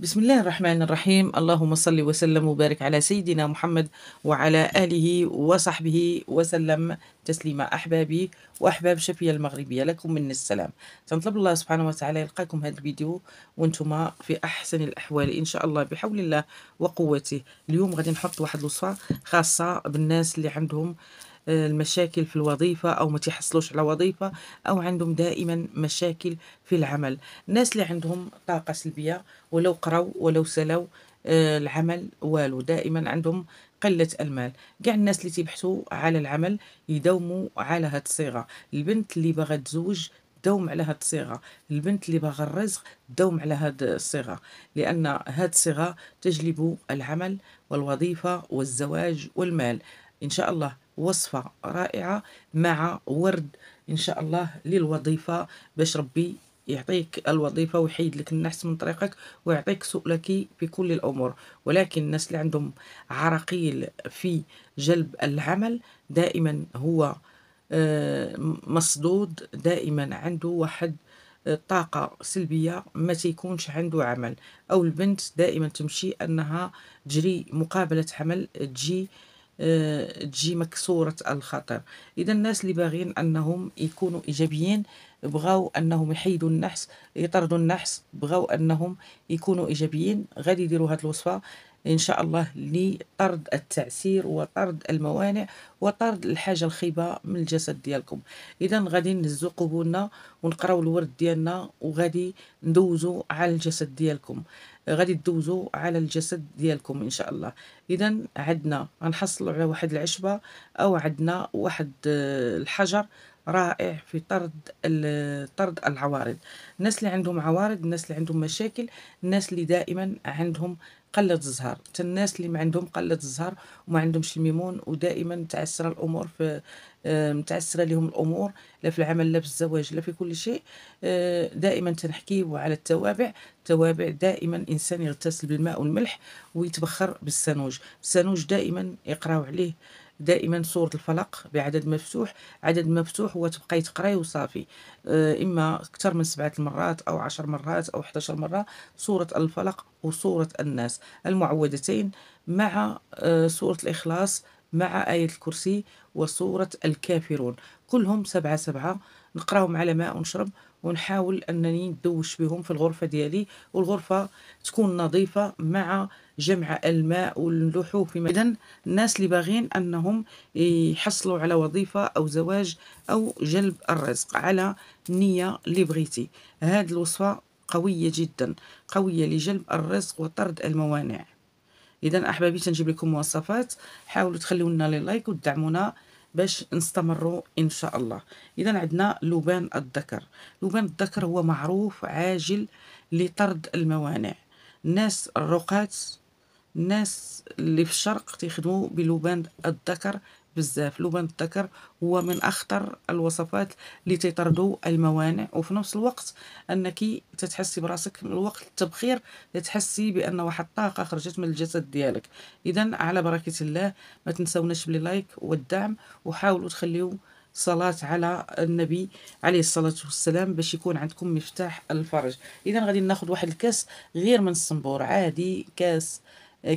بسم الله الرحمن الرحيم اللهم صل وسلم وبارك على سيدنا محمد وعلى آله وصحبه وسلم تسليما أحبابي وأحباب شفية المغربية لكم من السلام تنطلب الله سبحانه وتعالى يلقاكم هذا الفيديو وانتم في أحسن الأحوال إن شاء الله بحول الله وقوته اليوم غادي نحط واحد الوصفة خاصة بالناس اللي عندهم المشاكل في الوظيفة أو ما تحصلوش على وظيفة أو عندهم دائما مشاكل في العمل الناس اللي عندهم طاقة سلبية ولو قراو ولو سلوا آه، العمل والو دائما عندهم قلة المال كاع الناس اللي تيبحثوا على العمل يداوموا على هاد الصيغة البنت اللي باغا تزوج دوم على هاد الصيغه البنت اللي باغا الرزق دوم على هاد الصيغه لان هاد الصيغه تجلب العمل والوظيفه والزواج والمال ان شاء الله وصفة رائعة مع ورد إن شاء الله للوظيفة باش ربي يعطيك الوظيفة ويحيد لك النحس من طريقك ويعطيك سؤلك في كل الأمور ولكن الناس اللي عندهم عراقيل في جلب العمل دائما هو آه، مصدود دائما عنده واحد آه، طاقة سلبية ما تيكونش عنده عمل أو البنت دائما تمشي أنها تجري مقابلة عمل تجي آه، تجي مكسورة الخطر إذا الناس اللي باغيين أنهم يكونوا إيجابيين بغاو أنهم يحيدوا النحس يطردوا النحس بغاو أنهم يكونوا إيجابيين غادي يديروا هذه الوصفة إن شاء الله لطرد التعسير وطرد الموانع وطرد الحاجة الخيبة من الجسد ديالكم إذا غادي نهزو قبولنا ونقراو الورد ديالنا وغادي ندوزو على الجسد ديالكم غادي تدوزو على الجسد ديالكم ان شاء الله اذا عندنا غنحصلوا على واحد العشبه او عندنا واحد آه، الحجر رائع في طرد طرد العوارض الناس اللي عندهم عوارض الناس اللي عندهم مشاكل الناس اللي دائما عندهم قله الزهر حتى الناس اللي ما عندهم قله الزهر وما عندهمش الميمون ودائما متعسره الامور في آه، متعسره لهم الامور لا في العمل لا في الزواج لا في كل شيء آه، دائما تنحكيو على التوابع التوابع دائما انسان يغتسل بالماء والملح ويتبخر بالسانوج السانوج دائما يقراو عليه دائما سورة الفلق بعدد مفتوح عدد مفتوح هو تبقاي تقراي وصافي آه، إما أكثر من سبعة المرات أو عشر مرات أو 11 مرة سورة الفلق وسورة الناس المعوذتين مع سورة آه، الإخلاص مع آية الكرسي وسورة الكافرون كلهم سبعة سبعة نقراهم على ماء ونشرب ونحاول انني ندوش بهم في الغرفه ديالي والغرفه تكون نظيفه مع جمع الماء واللحوف اذا الناس اللي باغين انهم يحصلوا على وظيفه او زواج او جلب الرزق على النيه اللي بغيتي هذه الوصفه قويه جدا قويه لجلب الرزق وطرد الموانع اذا احبابي تنجيب لكم مواصفات حاولوا تخليونا لنا لايك وتدعمونا باش نستمروا ان شاء الله اذا عندنا لبان الذكر لبان الذكر هو معروف عاجل لطرد الموانع الناس الرقات الناس اللي في الشرق تيخدموا بلبان الذكر بزاف لبن الذكر هو من اخطر الوصفات اللي تيطردوا الموانع وفي نفس الوقت انك تتحسي براسك من وقت التبخير تتحسي بان واحد الطاقه خرجت من الجسد ديالك اذا على بركه الله ما تنساوناش بلي لايك والدعم وحاولوا تخليو صلاة على النبي عليه الصلاة والسلام باش يكون عندكم مفتاح الفرج إذا غادي ناخد واحد الكاس غير من الصنبور عادي كاس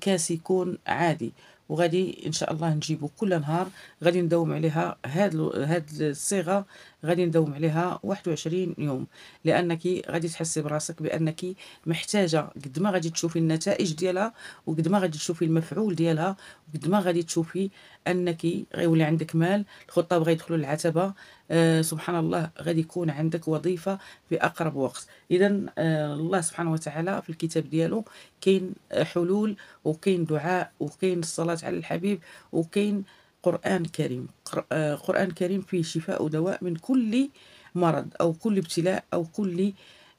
كاس يكون عادي وغادي ان شاء الله نجيبو كل نهار غادي نداوم عليها هاد هاد الصيغه غادي نداوم عليها 21 يوم لانك غادي تحسي براسك بانك محتاجه قد ما غادي تشوفي النتائج ديالها وقد ما غادي تشوفي المفعول ديالها وقد ما غادي تشوفي انك غيولي عندك مال الخطاب غيدخلوا العتبه آه سبحان الله غادي يكون عندك وظيفه في اقرب وقت اذا آه الله سبحانه وتعالى في الكتاب ديالو كاين حلول وكاين دعاء وكاين الصلاه على الحبيب وكاين قران كريم آه، قران كريم فيه شفاء ودواء من كل مرض او كل ابتلاء او كل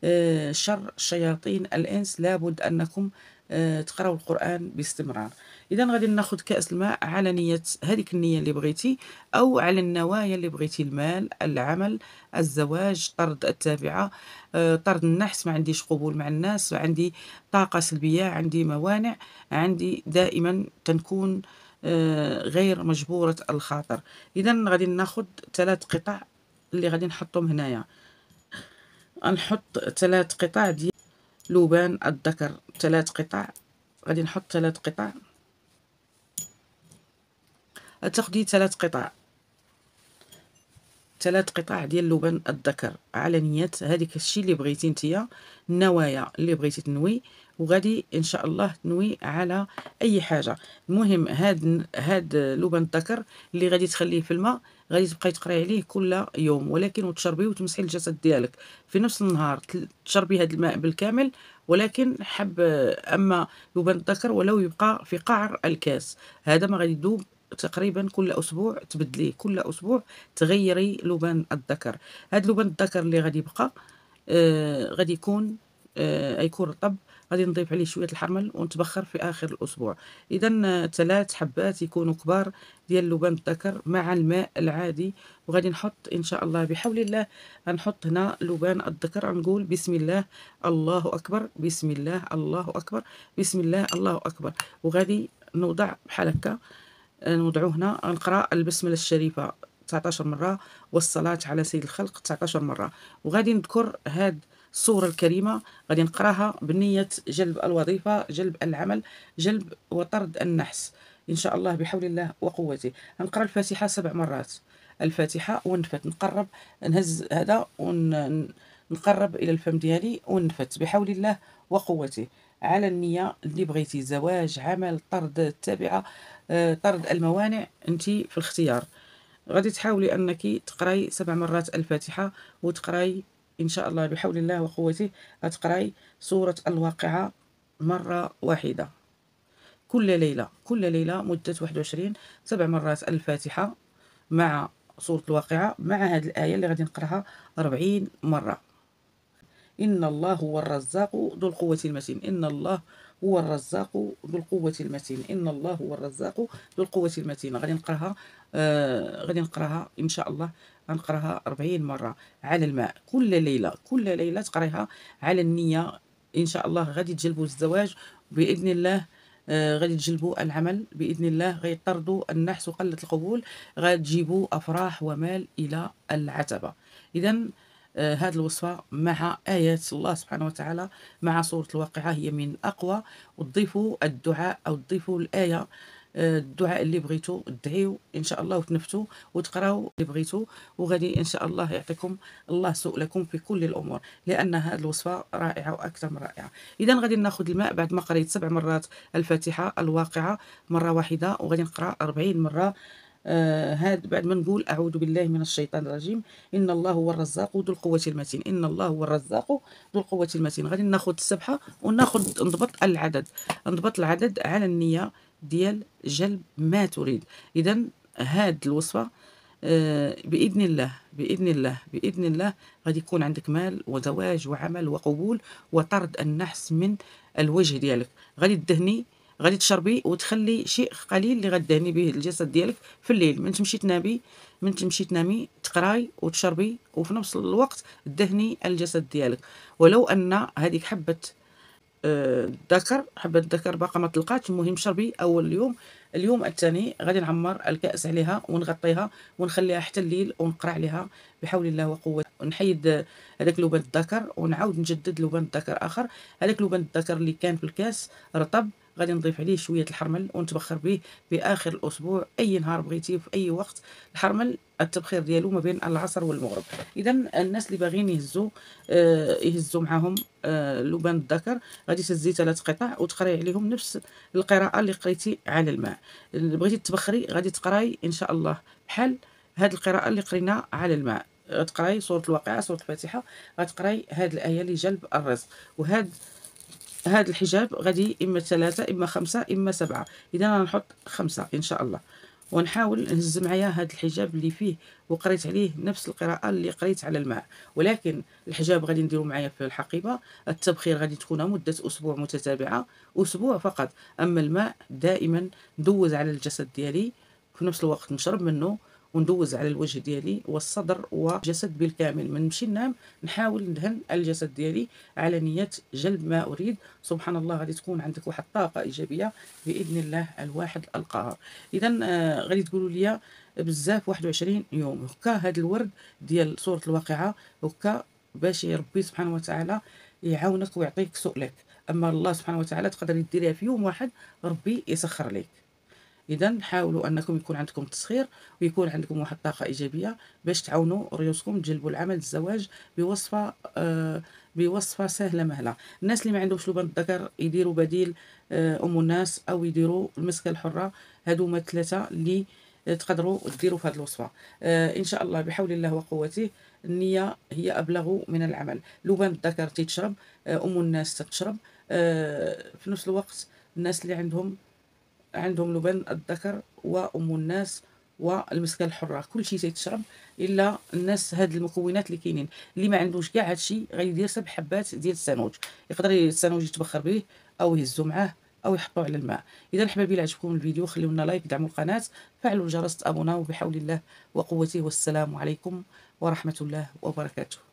آه، شر شياطين الانس لابد انكم آه، تقراو القران باستمرار اذا غادي ناخذ كاس الماء على نيه هذيك النيه اللي بغيتي او على النوايا اللي بغيتي المال العمل الزواج طرد التابعه آه، طرد النحس ما عنديش قبول مع الناس عندي طاقه سلبيه عندي موانع عندي دائما تنكون آه، غير مجبورة الخاطر إذا غادي ناخد ثلاث قطع اللي غادي نحطهم هنايا نحط ثلاث قطع ديال لوبان الذكر ثلاث قطع غادي نحط ثلاث قطع تاخدي ثلاث قطع ثلاث قطع ديال لوبان الذكر على نيه هذيك الشيء اللي بغيتي نتيا النوايا اللي بغيتي تنوي وغادي ان شاء الله تنوي على اي حاجه المهم هاد هاد لبن الذكر اللي غادي تخليه في الماء غادي تبقاي تقراي عليه كل يوم ولكن وتشربيه وتمسحي الجسد ديالك في نفس النهار تشربي هاد الماء بالكامل ولكن حب اما لبن الذكر ولو يبقى في قعر الكاس هذا ما غادي يذوب تقريبا كل اسبوع تبدليه كل اسبوع تغيري لبن الذكر هاد لبن الذكر اللي غادي يبقى آه غادي يكون آه يكون رطب غادي نضيف عليه شويه الحرمل ونتبخر في اخر الاسبوع اذا ثلاث حبات يكونوا كبار ديال لبان الذكر مع الماء العادي وغادي نحط ان شاء الله بحول الله غنحط هنا لبان الذكر نقول بسم الله الله اكبر بسم الله الله اكبر بسم الله الله اكبر وغادي نوضع بحال هكا آه، نوضعو هنا نقرا البسمله الشريفه 19 مره والصلاه على سيد الخلق 19 مره وغادي نذكر هاد الصورة الكريمة غادي نقراها بنية جلب الوظيفة جلب العمل جلب وطرد النحس إن شاء الله بحول الله وقوته نقرأ الفاتحة سبع مرات الفاتحة ونفت نقرب نهز هذا ونقرب إلى الفم ديالي ونفت بحول الله وقوته على النية اللي بغيتي زواج عمل طرد التابعة آه، طرد الموانع انت في الاختيار غادي تحاولي انك تقراي سبع مرات الفاتحة وتقراي إن شاء الله بحول الله وقوته غتقراي سورة الواقعة مرة واحدة كل ليلة كل ليلة مدة 21 سبع مرات الفاتحة مع سورة الواقعة مع هذه الآية اللي غادي نقراها 40 مرة إن الله هو الرزاق ذو القوة المتين إن الله هو الرزاق ذو القوة المتين إن الله هو الرزاق ذو القوة المتين غادي نقراها آه غادي نقراها إن شاء الله غنقراها 40 مره على الماء كل ليله كل ليله تقريها على النيه ان شاء الله غادي تجلبوا الزواج باذن الله آه غادي تجلبوا العمل باذن الله غيطردوا النحس وقله القبول غتجيبوا افراح ومال الى العتبه اذا آه هذه الوصفة مع آيات الله سبحانه وتعالى مع سورة الواقعة هي من أقوى وتضيفوا الدعاء أو تضيفوا الآية الدعاء اللي بغيتو ادعيو ان شاء الله وتنفتو وتقراو اللي بغيتو وغادي ان شاء الله يعطيكم الله سؤلكم في كل الامور لان هذه الوصفه رائعه واكثر من رائعه اذا غادي ناخذ الماء بعد ما قريت سبع مرات الفاتحه الواقعه مره واحده وغادي نقرا 40 مره آه، هاد بعد ما نقول اعوذ بالله من الشيطان الرجيم ان الله هو الرزاق ذو القوه المتين ان الله هو الرزاق ذو القوه المتين غادي ناخذ السبحه وناخذ نضبط العدد نضبط العدد على النيه ديال جلب ما تريد اذا هاد الوصفه آه، باذن الله باذن الله باذن الله غادي يكون عندك مال وزواج وعمل وقبول وطرد النحس من الوجه ديالك غادي تدهني غادي تشربي وتخلي شيء قليل اللي غدهني به الجسد ديالك في الليل من تمشي تنامي من تمشي تنامي تقراي وتشربي وفي نفس الوقت دهني الجسد ديالك ولو ان هذيك حبه الذكر حبة الذكر باقا ما طلقاتش المهم شربي اول اليوم اليوم الثاني غادي نعمر الكأس عليها ونغطيها ونخليها حتى الليل ونقرا عليها بحول الله وقوته ونحيد هذاك لبن الذكر ونعاود نجدد لبن الذكر اخر هذاك لبن الذكر اللي كان في الكاس رطب غادي نضيف عليه شويه الحرمل ونتبخر به اخر الاسبوع اي نهار بغيتي في اي وقت الحرمل التبخير ديالو ما بين العصر والمغرب اذا الناس اللي باغيين يهزوا آه يهزوا معاهم آه لبان الذكر غادي تهزي ثلاث قطع وتقراي عليهم نفس القراءه اللي قريتي على الماء اللي بغيتي تبخري غادي تقراي ان شاء الله بحال هاد القراءه اللي قرينا على الماء غتقراي سوره الواقعه سوره الفاتحه غتقراي هاد الايه لجلب الرزق وهاد هذا الحجاب غادي اما ثلاثة اما خمسة اما سبعة اذا انا نحط خمسة ان شاء الله ونحاول نهز معايا هذا الحجاب اللي فيه وقريت عليه نفس القراءة اللي قريت على الماء ولكن الحجاب غادي نديرو معايا في الحقيبة التبخير غادي تكون مدة أسبوع متتابعة أسبوع فقط أما الماء دائما ندوز على الجسد ديالي في نفس الوقت نشرب منه وندوز على الوجه ديالي والصدر والجسد بالكامل من نمشي ننام نحاول ندهن الجسد ديالي على نيه جلب ما اريد سبحان الله غادي تكون عندك واحد الطاقه ايجابيه باذن الله الواحد القهار اذا آه، غادي تقولوا لي بزاف 21 يوم هكا هذا الورد ديال صوره الواقعه هكا باش ربي سبحانه وتعالى يعاونك ويعطيك سؤلك اما الله سبحانه وتعالى تقدر ديريها في يوم واحد ربي يسخر لك اذا حاولوا انكم يكون عندكم تسخير ويكون عندكم واحد الطاقه ايجابيه باش تعاونوا ريوسكم تجلبوا العمل الزواج بوصفه آه بوصفه سهله مهله الناس اللي ما عندهمش لبن الذكر يديروا بديل آه ام الناس او يديروا المسكه الحره هادو هما الثلاثه اللي تقدروا ديروا في هذه الوصفه آه ان شاء الله بحول الله وقوته النيه هي ابلغ من العمل لبن الذكر تيتشرب آه ام الناس تتشرب آه في نفس الوقت الناس اللي عندهم عندهم لبن الذكر وام الناس والمسكه الحره كل شيء تيتشرب الا الناس هاد المكونات اللي كاينين اللي ما عندوش كاع هاد الشيء غيدير سبع حبات ديال السانوج يقدر السانوج يتبخر به او يهزو معاه او يحطو على الماء اذا الى عجبكم الفيديو خليو لنا لايك دعموا القناه فعلوا الجرس تابوناو بحول الله وقوته والسلام عليكم ورحمه الله وبركاته